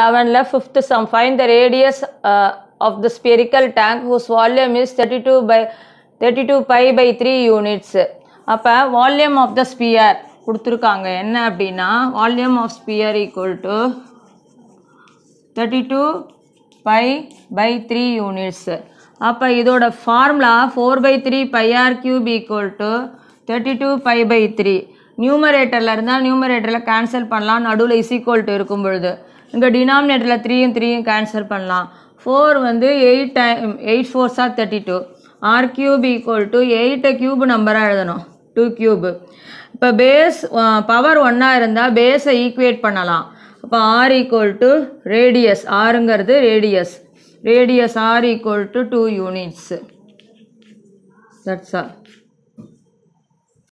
லெவனில் fifth fifth find the radius of uh, of tank spherical volume is thirty two by thirty two pi by three units அப்போ volume of the sphere கொடுத்துருக்காங்க என்ன அப்படின்னா volume of sphere equal to thirty two pi by three units அப்போ இதோட formula four by three pi r r cube equal to thirty two pi by three நியூமரேட்டரில் இருந்தால் நியூமரேட்டரில் cancel பண்ணலாம் நடுவில் இஸ் ஈக்குவல் டு இருக்கும் பொழுது இங்கே டினாமினேட்டரில் த்ரீயும் த்ரீயும் கேன்சல் பண்ணலாம் ஃபோர் வந்து eight time eight four sir thirty two r cube equal to எயிட்டை க்யூப் நம்பராக எழுதணும் டூ கியூபு இப்போ பேஸ் பவர் ஒன்னாக இருந்தால் பேஸை ஈக்குவேட் பண்ணலாம் இப்போ ஆர் ஈக்குவல் டு ரேடியஸ் ஆருங்கிறது radius radius r equal to two units that's R